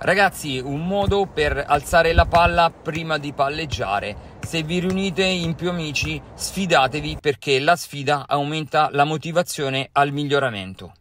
Ragazzi, un modo per alzare la palla prima di palleggiare. Se vi riunite in più amici, sfidatevi perché la sfida aumenta la motivazione al miglioramento.